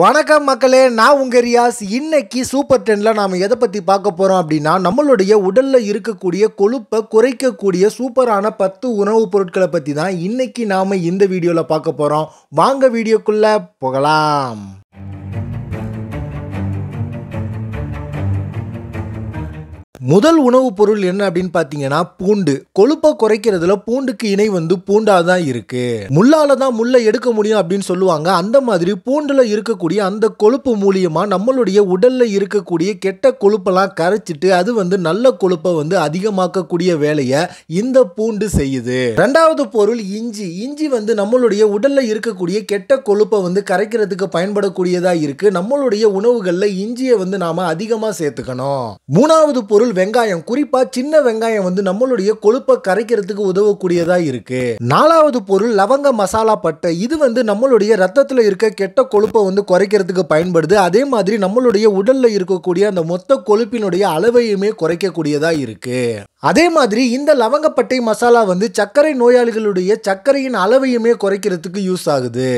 வணக்கம் மக்களே நான் உங்க ரியாஸ் இன்னைக்கு சூப்பர் டென்ல நாம் எதை பற்றி பார்க்க போகிறோம் அப்படின்னா நம்மளுடைய உடலில் இருக்கக்கூடிய கொழுப்பை குறைக்கக்கூடிய சூப்பரான பத்து உணவுப் பொருட்களை பற்றி தான் இன்னைக்கு நாம் இந்த வீடியோவில் பார்க்க போகிறோம் வாங்க வீடியோக்குள்ளே போகலாம் முதல் உணவுப் பொருள் என்ன அப்படின்னு பார்த்தீங்கன்னா பூண்டு கொழுப்பை குறைக்கிறதுல பூண்டுக்கு இணை வந்து பூண்டா தான் இருக்கு முள்ளால தான் முள்ள எடுக்க முடியும் அப்படின்னு சொல்லுவாங்க அந்த மாதிரி பூண்டுல இருக்கக்கூடிய அந்த கொழுப்பு மூலியமா நம்மளுடைய உடல்ல இருக்கக்கூடிய கெட்ட கொழுப்பெல்லாம் கரைச்சிட்டு அது வந்து நல்ல கொழுப்பை வந்து அதிகமாக்கக்கூடிய வேலையை இந்த பூண்டு செய்யுது ரெண்டாவது பொருள் இஞ்சி இஞ்சி வந்து நம்மளுடைய உடல்ல இருக்கக்கூடிய கெட்ட கொழுப்பை வந்து கரைக்கிறதுக்கு பயன்படக்கூடியதா இருக்கு நம்மளுடைய உணவுகள்ல இஞ்சியை வந்து நாம அதிகமா சேர்த்துக்கணும் மூணாவது பொருள் வெங்காயம் குறிப்பா சின்ன வெங்காயம் வந்து நம்மளுடைய கொழுப்பை கரைக்கிறதுக்கு உதவக்கூடியதா இருக்கு நாலாவது பொருள் லவங்க மசாலா பட்டை இது வந்து நம்மளுடைய ரத்தத்துல இருக்க கெட்ட கொழுப்பை வந்து குறைக்கிறதுக்கு பயன்படுது அதே மாதிரி நம்மளுடைய உடல்ல இருக்கக்கூடிய அந்த மொத்த கொழுப்பினுடைய அளவையுமே குறைக்கக்கூடியதா இருக்கு அதே மாதிரி இந்த லவங்கப்பட்டை மசாலா வந்து சர்க்கரை நோயாளிகளுடைய சர்க்கரையின் அளவையுமே குறைக்கிறதுக்கு யூஸ் ஆகுது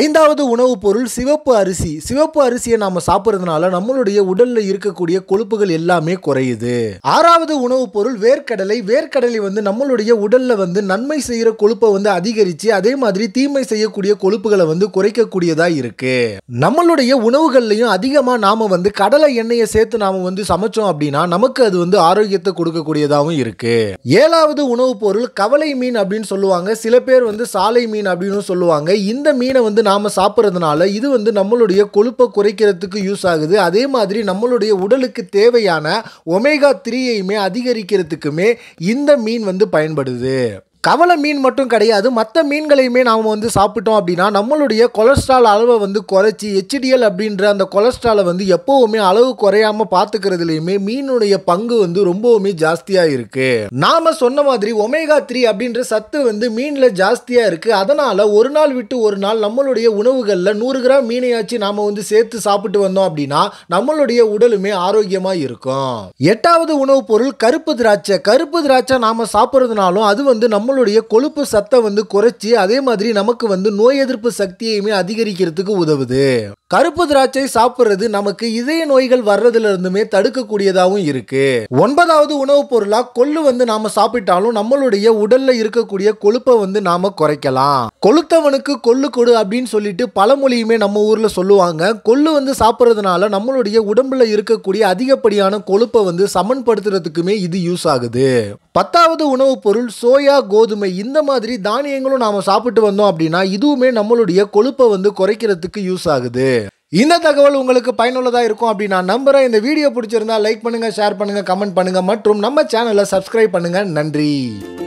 ஐந்தாவது உணவுப் பொருள் சிவப்பு அரிசி சிவப்பு அரிசியை நாம சாப்பிட்றதுனால நம்மளுடைய உடல்ல இருக்கக்கூடிய கொழுப்புகள் எல்லாமே குறையுது ஆறாவது உணவுப் பொருள் வேர்க்கடலை வேர்க்கடலை வந்து நம்மளுடைய உடல்ல வந்து நன்மை செய்யற கொழுப்பை வந்து அதிகரிச்சு அதே மாதிரி தீமை செய்யக்கூடிய கொழுப்புகளை வந்து குறைக்கக்கூடியதா இருக்கு நம்மளுடைய உணவுகள்லையும் அதிகமா நாம வந்து கடலை எண்ணெயை சேர்த்து நாம வந்து சமைச்சோம் அப்படின்னா நமக்கு அது வந்து ஆரோக்கியத்தை கொடுக்கக்கூடியதாகவும் மீனும் இருக்கு ஏழாவது உணவுப் பொருள் கவலை மீன் அப்படின்னு சொல்லுவாங்க சில பேர் வந்து சாலை மீன் அப்படின்னு சொல்லுவாங்க இந்த மீனை வந்து நாம சாப்பிட்றதுனால இது வந்து நம்மளுடைய கொழுப்பை குறைக்கிறதுக்கு யூஸ் ஆகுது அதே மாதிரி நம்மளுடைய உடலுக்கு தேவையான ஒமேகா த்ரீயையுமே அதிகரிக்கிறதுக்குமே இந்த மீன் வந்து பயன்படுது கவலை மீன் மட்டும் கிடையாது மற்ற மீன்களையுமே நாம் வந்து சாப்பிட்டோம் அப்படின்னா நம்மளுடைய கொலஸ்ட்ரால் அளவை வந்து குறைச்சி ஹெச்டிஎல் அப்படின்ற அந்த கொலஸ்ட்ராலை வந்து எப்போவுமே அளவு குறையாமல் பார்த்துக்கிறதுலையுமே மீனுடைய பங்கு வந்து ரொம்பவுமே ஜாஸ்தியாக இருக்குது நாம் சொன்ன மாதிரி ஒமேகா த்ரீ அப்படின்ற சத்து வந்து மீனில் ஜாஸ்தியாக இருக்குது அதனால் ஒரு நாள் விட்டு ஒரு நாள் நம்மளுடைய உணவுகளில் நூறு கிராம் மீனையாச்சு நாம் வந்து சேர்த்து சாப்பிட்டு வந்தோம் அப்படின்னா நம்மளுடைய உடலுமே ஆரோக்கியமாக இருக்கும் எட்டாவது உணவுப் பொருள் கருப்பு திராட்சை கருப்பு திராட்சை நாம் சாப்பிட்றதுனாலும் அது வந்து நம்ம நம்மளுடைய கொழுப்பு சத்தை வந்து குறைச்சி அதே மாதிரி நமக்கு வந்து நோய் எதிர்ப்பு சக்தியுமே அதிகரிக்கிறதுக்கு உதவுது கருப்பு திராட்சை சாப்பிட்றது நமக்கு இதய நோய்கள் வர்றதுல இருந்துமே தடுக்கக்கூடியதாகவும் இருக்கு ஒன்பதாவது உணவுப் பொருளா கொள்ளு வந்து நாம சாப்பிட்டாலும் நம்மளுடைய உடல்ல இருக்கக்கூடிய கொழுப்பை வந்து நாம குறைக்கலாம் கொளுத்தவனுக்கு கொள்ளு கொடு அப்படின்னு சொல்லிட்டு பழமொழியுமே நம்ம ஊர்ல சொல்லுவாங்க கொள்ளு வந்து சாப்பிட்றதுனால நம்மளுடைய உடம்புல இருக்கக்கூடிய அதிகப்படியான கொழுப்பை வந்து சமன்படுத்துறதுக்குமே இது யூஸ் ஆகுது பத்தாவது உணவுப் பொருள் சோயா கோ கோதுமை இந்த மாதிரி தானியங்களும் நாம் சாப்பிட்டு வந்தோம் அப்படின்னா இதுவுமே நம்மளுடைய கொழுப்பை வந்து குறைக்கிறதுக்கு யூஸ் ஆகுது இந்த தகவல் உங்களுக்கு பயனுள்ளதாக இருக்கும் அப்படின்னா நான் நம்புகிறேன் இந்த வீடியோ பிடிச்சிருந்தா லைக் பண்ணுங்கள் ஷேர் பண்ணுங்கள் கமெண்ட் பண்ணுங்கள் மற்றும் நம்ம சேனலை சப்ஸ்கிரைப் பண்ணுங்கள் நன்றி